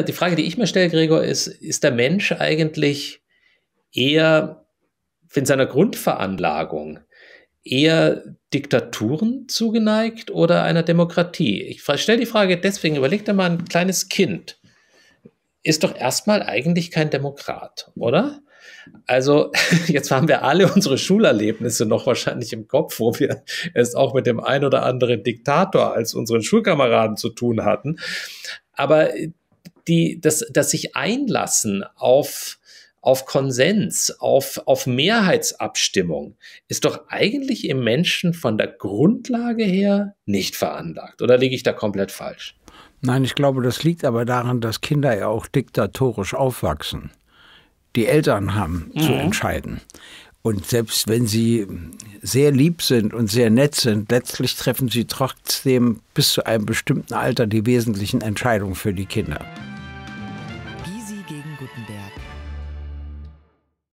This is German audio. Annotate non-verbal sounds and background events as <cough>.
Die Frage, die ich mir stelle, Gregor, ist, ist der Mensch eigentlich eher in seiner Grundveranlagung eher Diktaturen zugeneigt oder einer Demokratie? Ich stelle die Frage deswegen, überleg dir mal ein kleines Kind. Ist doch erstmal eigentlich kein Demokrat, oder? Also, <laughs> jetzt haben wir alle unsere Schulerlebnisse noch wahrscheinlich im Kopf, wo wir es auch mit dem ein oder anderen Diktator als unseren Schulkameraden zu tun hatten. Aber die, das, das sich einlassen auf auf Konsens, auf, auf Mehrheitsabstimmung, ist doch eigentlich im Menschen von der Grundlage her nicht veranlagt. Oder liege ich da komplett falsch? Nein, ich glaube, das liegt aber daran, dass Kinder ja auch diktatorisch aufwachsen. Die Eltern haben mhm. zu entscheiden. Und selbst wenn sie sehr lieb sind und sehr nett sind, letztlich treffen sie trotzdem bis zu einem bestimmten Alter die wesentlichen Entscheidungen für die Kinder.